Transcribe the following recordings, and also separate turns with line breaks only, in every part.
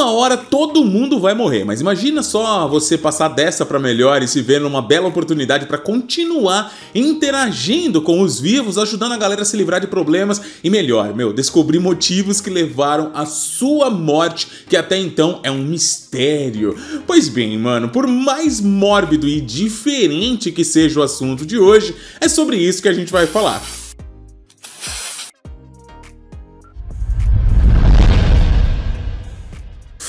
uma hora todo mundo vai morrer. Mas imagina só você passar dessa para melhor e se ver numa bela oportunidade para continuar interagindo com os vivos, ajudando a galera a se livrar de problemas e melhor, meu, descobrir motivos que levaram à sua morte, que até então é um mistério. Pois bem, mano, por mais mórbido e diferente que seja o assunto de hoje, é sobre isso que a gente vai falar.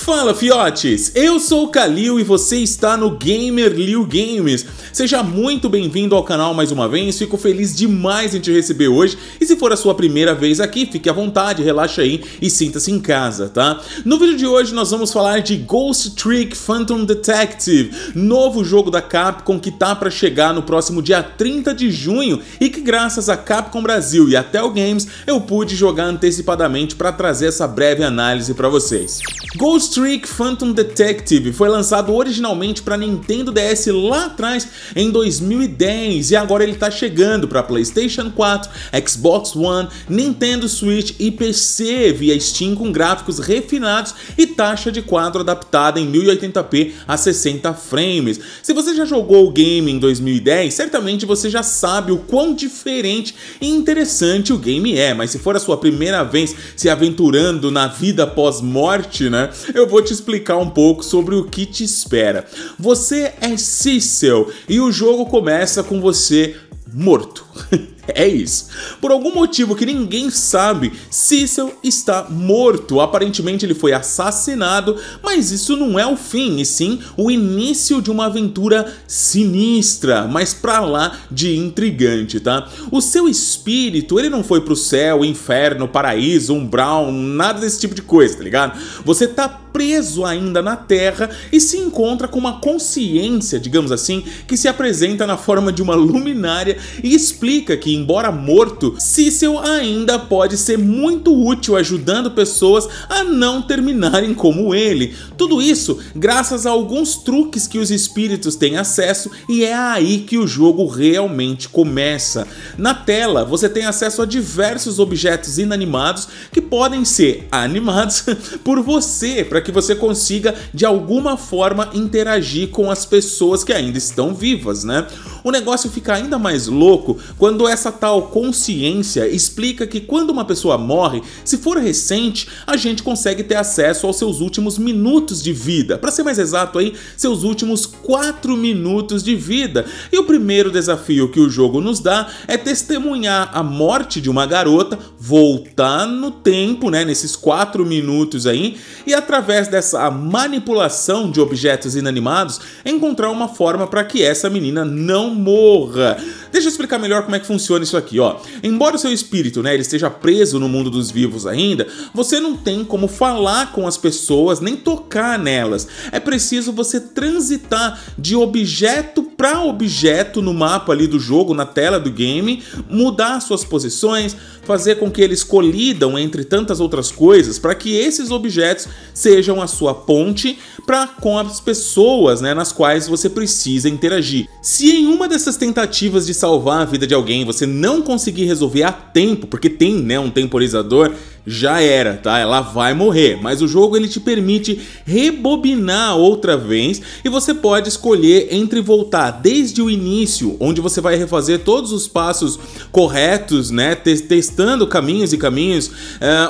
Fala fiotes, eu sou o Kalil e você está no Gamer Liu Games. Seja muito bem-vindo ao canal mais uma vez, fico feliz demais em te receber hoje e se for a sua primeira vez aqui, fique à vontade, relaxa aí e sinta-se em casa, tá? No vídeo de hoje nós vamos falar de Ghost Trick Phantom Detective, novo jogo da Capcom que tá para chegar no próximo dia 30 de junho e que graças a Capcom Brasil e a Tel Games eu pude jogar antecipadamente para trazer essa breve análise para vocês. Ghost Trick Phantom Detective foi lançado originalmente para Nintendo DS lá atrás em 2010 e agora ele está chegando para PlayStation 4, Xbox One, Nintendo Switch e PC via Steam com gráficos refinados e taxa de quadro adaptada em 1080p a 60 frames. Se você já jogou o game em 2010, certamente você já sabe o quão diferente e interessante o game é, mas se for a sua primeira vez se aventurando na vida pós-morte, né? Eu eu vou te explicar um pouco sobre o que te espera. Você é Cecil e o jogo começa com você morto. é isso. Por algum motivo que ninguém sabe, Cecil está morto. Aparentemente ele foi assassinado, mas isso não é o fim, e sim o início de uma aventura sinistra, mas pra lá de intrigante, tá? O seu espírito, ele não foi pro céu, inferno, paraíso, umbral, nada desse tipo de coisa, tá ligado? Você tá preso ainda na Terra e se encontra com uma consciência, digamos assim, que se apresenta na forma de uma luminária e explica explica que, embora morto, Cecil ainda pode ser muito útil ajudando pessoas a não terminarem como ele. Tudo isso graças a alguns truques que os espíritos têm acesso e é aí que o jogo realmente começa. Na tela, você tem acesso a diversos objetos inanimados que podem ser animados por você para que você consiga de alguma forma interagir com as pessoas que ainda estão vivas, né? O negócio fica ainda mais louco quando essa tal consciência explica que quando uma pessoa morre, se for recente, a gente consegue ter acesso aos seus últimos minutos de vida. Para ser mais exato aí, seus últimos 4 minutos de vida. E o primeiro desafio que o jogo nos dá é testemunhar a morte de uma garota, voltar no tempo, né, nesses 4 minutos aí, e através dessa manipulação de objetos inanimados, encontrar uma forma para que essa menina não morra. Deixa eu explicar melhor como é que funciona isso aqui, ó. Embora o seu espírito, né, ele esteja preso no mundo dos vivos ainda, você não tem como falar com as pessoas nem tocar nelas. É preciso você transitar de objeto para objeto no mapa ali do jogo, na tela do game, mudar suas posições, fazer com que eles colidam entre tantas outras coisas para que esses objetos sejam a sua ponte para com as pessoas né, nas quais você precisa interagir. Se em uma dessas tentativas de salvar a vida de alguém você não conseguir resolver a tempo, porque tem né, um temporizador, já era, tá? Ela vai morrer, mas o jogo ele te permite rebobinar outra vez e você pode escolher entre voltar desde o início, onde você vai refazer todos os passos corretos, né? Testando caminhos e caminhos, uh,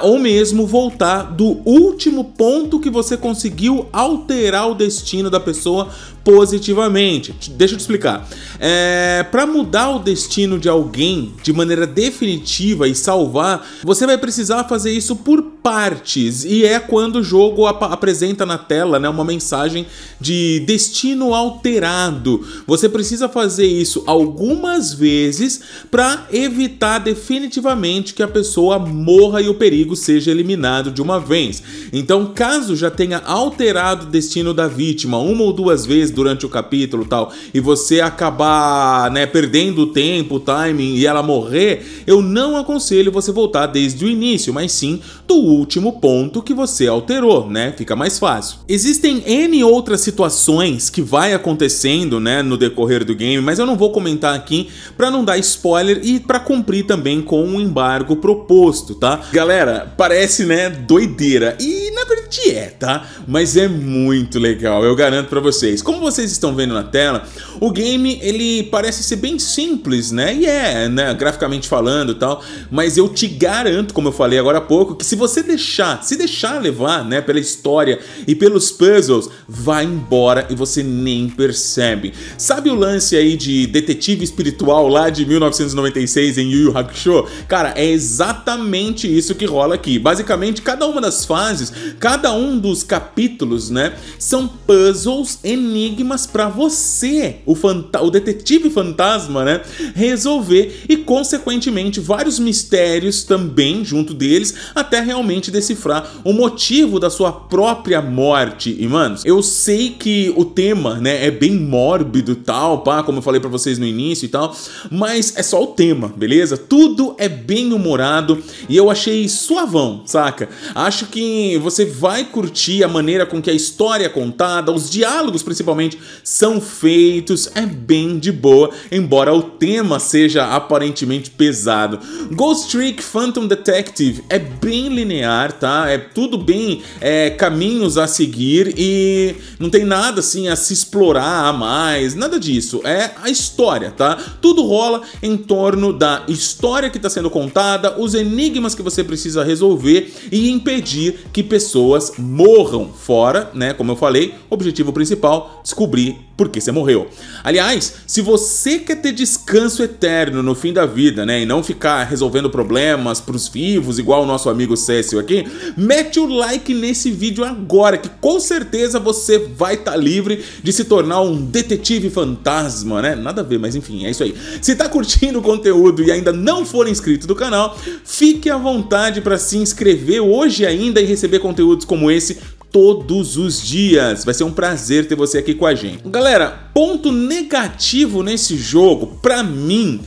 ou mesmo voltar do último ponto que você conseguiu alterar o destino da pessoa positivamente. Deixa eu te explicar. É, para mudar o destino de alguém de maneira definitiva e salvar, você vai precisar fazer isso por partes e é quando o jogo ap apresenta na tela né, uma mensagem de destino alterado. Você precisa fazer isso algumas vezes para evitar definitivamente que a pessoa morra e o perigo seja eliminado de uma vez. Então, caso já tenha alterado o destino da vítima uma ou duas vezes durante o capítulo tal, e você acabar né, perdendo o tempo, o timing e ela morrer, eu não aconselho você voltar desde o início, mas sim do último ponto que você alterou, né? Fica mais fácil. Existem N outras situações que vai acontecendo né, no decorrer do game, mas eu não vou comentar aqui para não dar spoiler e para cumprir também com o embargo proposto, tá? Galera, parece né, doideira e na verdade é, tá? Mas é muito legal, eu garanto para vocês. Como como vocês estão vendo na tela, o game ele parece ser bem simples, né? E é, né? Graficamente falando e tal. Mas eu te garanto, como eu falei agora há pouco, que se você deixar, se deixar levar, né, pela história e pelos puzzles, vai embora e você nem percebe. Sabe o lance aí de detetive espiritual lá de 1996 em Yu Yu Hakusho? Cara, é exatamente isso que rola aqui. Basicamente, cada uma das fases, cada um dos capítulos, né, são puzzles enigmas enigmas para você, o, o detetive fantasma, né, resolver e consequentemente vários mistérios também junto deles até realmente decifrar o motivo da sua própria morte. E manos, eu sei que o tema, né, é bem mórbido tal, pá, como eu falei para vocês no início e tal, mas é só o tema, beleza? Tudo é bem humorado e eu achei suavão, saca? Acho que você vai curtir a maneira com que a história é contada, os diálogos principalmente normalmente são feitos, é bem de boa, embora o tema seja aparentemente pesado. Ghost Trick Phantom Detective é bem linear, tá? É tudo bem é, caminhos a seguir e não tem nada assim a se explorar a mais, nada disso. É a história, tá? Tudo rola em torno da história que está sendo contada, os enigmas que você precisa resolver e impedir que pessoas morram. Fora, né? Como eu falei, objetivo principal: descobrir por que você morreu. Aliás, se você quer ter descanso eterno no fim da vida, né, e não ficar resolvendo problemas pros vivos, igual o nosso amigo Cécio aqui, mete o like nesse vídeo agora, que com certeza você vai estar tá livre de se tornar um detetive fantasma, né? Nada a ver, mas enfim, é isso aí. Se tá curtindo o conteúdo e ainda não for inscrito do canal, fique à vontade para se inscrever hoje ainda e receber conteúdos como esse todos os dias. Vai ser um prazer ter você aqui com a gente. Galera, ponto negativo nesse jogo, para mim,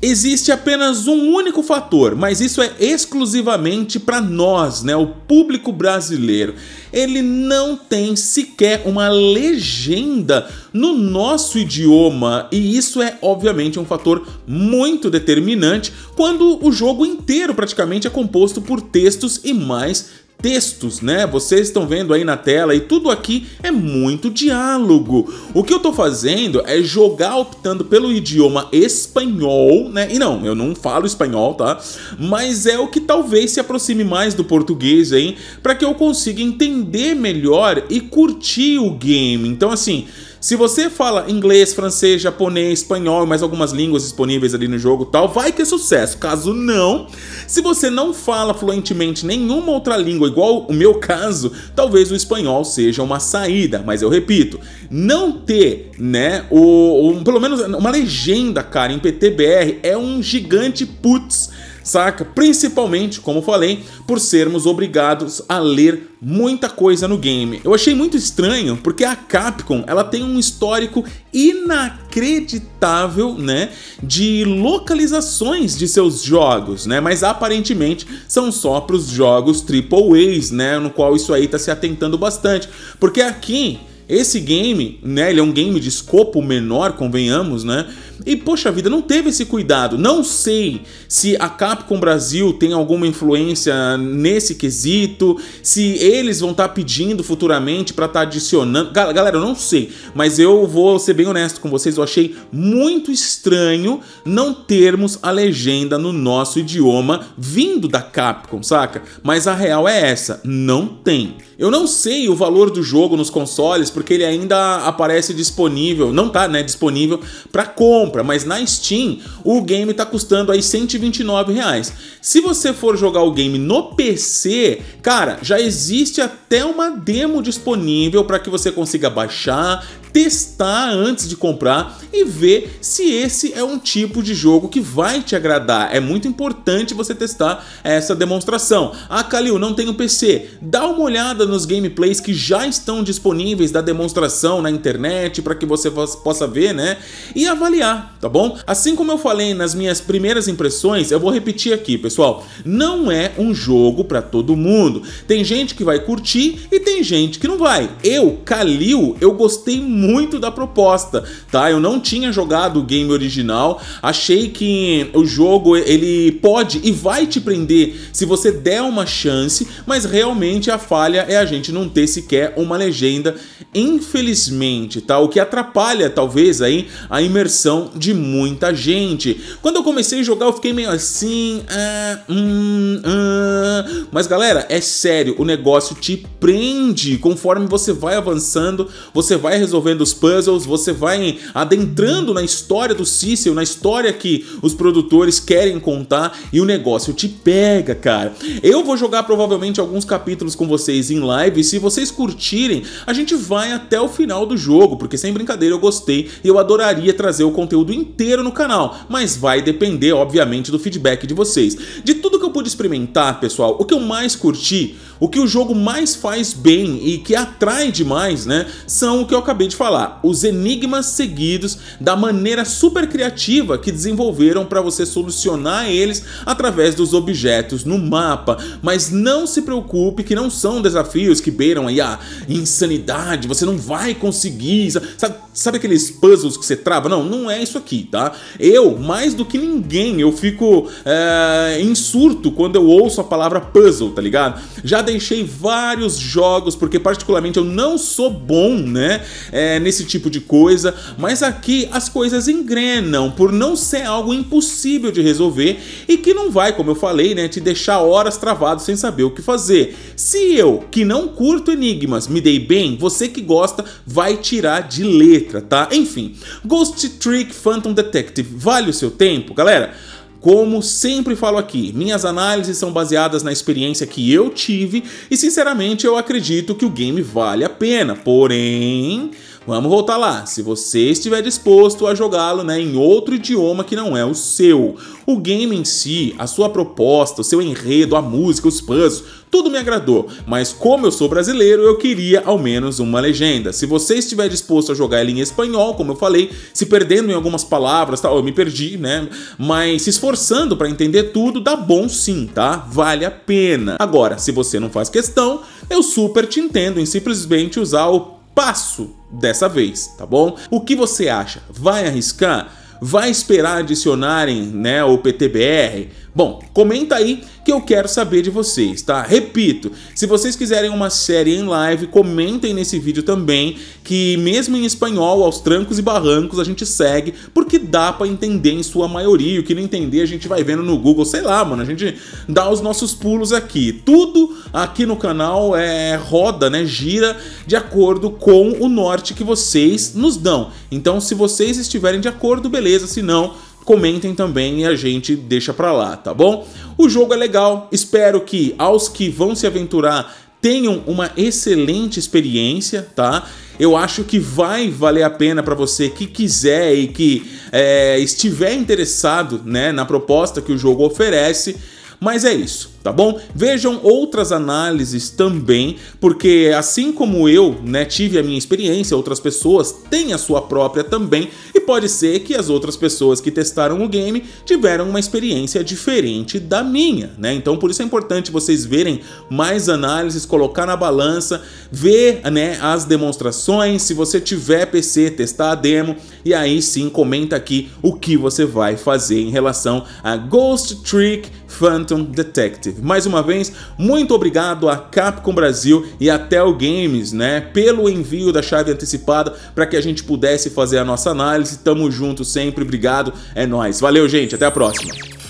existe apenas um único fator, mas isso é exclusivamente para nós, né, o público brasileiro. Ele não tem sequer uma legenda no nosso idioma, e isso é obviamente um fator muito determinante quando o jogo inteiro praticamente é composto por textos e mais textos, né? Vocês estão vendo aí na tela e tudo aqui é muito diálogo. O que eu tô fazendo é jogar optando pelo idioma espanhol, né? E não, eu não falo espanhol, tá? Mas é o que talvez se aproxime mais do português aí, para que eu consiga entender melhor e curtir o game. Então assim, se você fala inglês, francês, japonês, espanhol, mais algumas línguas disponíveis ali no jogo, tal, vai ter sucesso. Caso não, se você não fala fluentemente nenhuma outra língua, igual o meu caso, talvez o espanhol seja uma saída, mas eu repito, não ter, né, o, pelo menos uma legenda, cara, em PTBR é um gigante putz saca? Principalmente, como falei, por sermos obrigados a ler muita coisa no game. Eu achei muito estranho porque a Capcom, ela tem um histórico inacreditável, né, de localizações de seus jogos, né? Mas aparentemente são só para os jogos Triple A's, né, no qual isso aí tá se atentando bastante, porque aqui esse game, né, ele é um game de escopo menor, convenhamos, né? E poxa vida, não teve esse cuidado. Não sei se a Capcom Brasil tem alguma influência nesse quesito, se eles vão estar tá pedindo futuramente para estar tá adicionando. Galera, eu não sei, mas eu vou ser bem honesto com vocês, eu achei muito estranho não termos a legenda no nosso idioma vindo da Capcom, saca? Mas a real é essa, não tem. Eu não sei o valor do jogo nos consoles porque ele ainda aparece disponível, não tá, né, disponível para compra compra, mas na Steam o game está custando aí 129 reais. Se você for jogar o game no PC, cara, já existe até uma demo disponível para que você consiga baixar, testar antes de comprar e ver se esse é um tipo de jogo que vai te agradar. É muito importante você testar essa demonstração. Ah, Calil, não tenho PC. Dá uma olhada nos gameplays que já estão disponíveis da demonstração na internet para que você possa ver, né? E avaliar, tá bom? Assim como eu falei nas minhas primeiras impressões, eu vou repetir aqui, pessoal. Não é um jogo para todo mundo. Tem gente que vai curtir e tem gente que não vai. Eu, Calil, eu gostei muito muito da proposta, tá? Eu não tinha jogado o game original, achei que o jogo ele pode e vai te prender se você der uma chance, mas realmente a falha é a gente não ter sequer uma legenda, infelizmente, tá? O que atrapalha talvez aí a imersão de muita gente. Quando eu comecei a jogar, eu fiquei meio assim, ah, hum, ah. mas galera, é sério, o negócio te prende conforme você vai avançando, você vai resolvendo resolvendo os puzzles, você vai adentrando na história do Cecil, na história que os produtores querem contar e o negócio te pega, cara. Eu vou jogar provavelmente alguns capítulos com vocês em live e se vocês curtirem, a gente vai até o final do jogo, porque sem brincadeira eu gostei e eu adoraria trazer o conteúdo inteiro no canal, mas vai depender, obviamente, do feedback de vocês. De tudo que eu pude experimentar, pessoal, o que eu mais curti o que o jogo mais faz bem e que atrai demais, né, são o que eu acabei de falar, os enigmas seguidos da maneira super criativa que desenvolveram para você solucionar eles através dos objetos no mapa. Mas não se preocupe que não são desafios que beiram aí a insanidade, você não vai conseguir, sabe? Sabe aqueles puzzles que você trava? Não, não é isso aqui, tá? Eu, mais do que ninguém, eu fico é, em surto quando eu ouço a palavra puzzle, tá ligado? Já deixei vários jogos, porque particularmente eu não sou bom, né? É, nesse tipo de coisa, mas aqui as coisas engrenam por não ser algo impossível de resolver e que não vai, como eu falei, né? Te deixar horas travado sem saber o que fazer. Se eu, que não curto enigmas, me dei bem, você que gosta vai tirar de letra letra, tá? Enfim, Ghost Trick Phantom Detective vale o seu tempo, galera? Como sempre falo aqui, minhas análises são baseadas na experiência que eu tive e, sinceramente, eu acredito que o game vale a pena. Porém, Vamos voltar lá. Se você estiver disposto a jogá-lo né, em outro idioma que não é o seu. O game em si, a sua proposta, o seu enredo, a música, os puzzles, tudo me agradou. Mas como eu sou brasileiro, eu queria ao menos uma legenda. Se você estiver disposto a jogar ele em espanhol, como eu falei, se perdendo em algumas palavras, tal, eu me perdi, né? Mas se esforçando para entender tudo, dá bom sim, tá? Vale a pena. Agora, se você não faz questão, eu super te entendo em simplesmente usar o passo dessa vez, tá bom? O que você acha? Vai arriscar? Vai esperar adicionarem né, o PTBR? Bom, comenta aí que eu quero saber de vocês, tá? Repito, se vocês quiserem uma série em live, comentem nesse vídeo também, que mesmo em espanhol, aos trancos e barrancos, a gente segue, porque dá para entender em sua maioria, o que não entender a gente vai vendo no Google, sei lá, mano, a gente dá os nossos pulos aqui. Tudo aqui no canal é roda, né, gira de acordo com o norte que vocês nos dão. Então, se vocês estiverem de acordo, beleza, se não, comentem também e a gente deixa pra lá, tá bom? O jogo é legal, espero que aos que vão se aventurar tenham uma excelente experiência, tá? Eu acho que vai valer a pena para você que quiser e que é, estiver interessado né, na proposta que o jogo oferece. Mas é isso tá bom? Vejam outras análises também, porque assim como eu, né, tive a minha experiência, outras pessoas têm a sua própria também, e pode ser que as outras pessoas que testaram o game tiveram uma experiência diferente da minha, né? Então por isso é importante vocês verem mais análises, colocar na balança, ver, né, as demonstrações, se você tiver PC, testar a demo e aí sim comenta aqui o que você vai fazer em relação a Ghost Trick Phantom Detective mais uma vez, muito obrigado a Capcom Brasil e a Tel Games, né, pelo envio da chave antecipada para que a gente pudesse fazer a nossa análise. Tamo junto sempre, obrigado. É nós. Valeu, gente, até a próxima.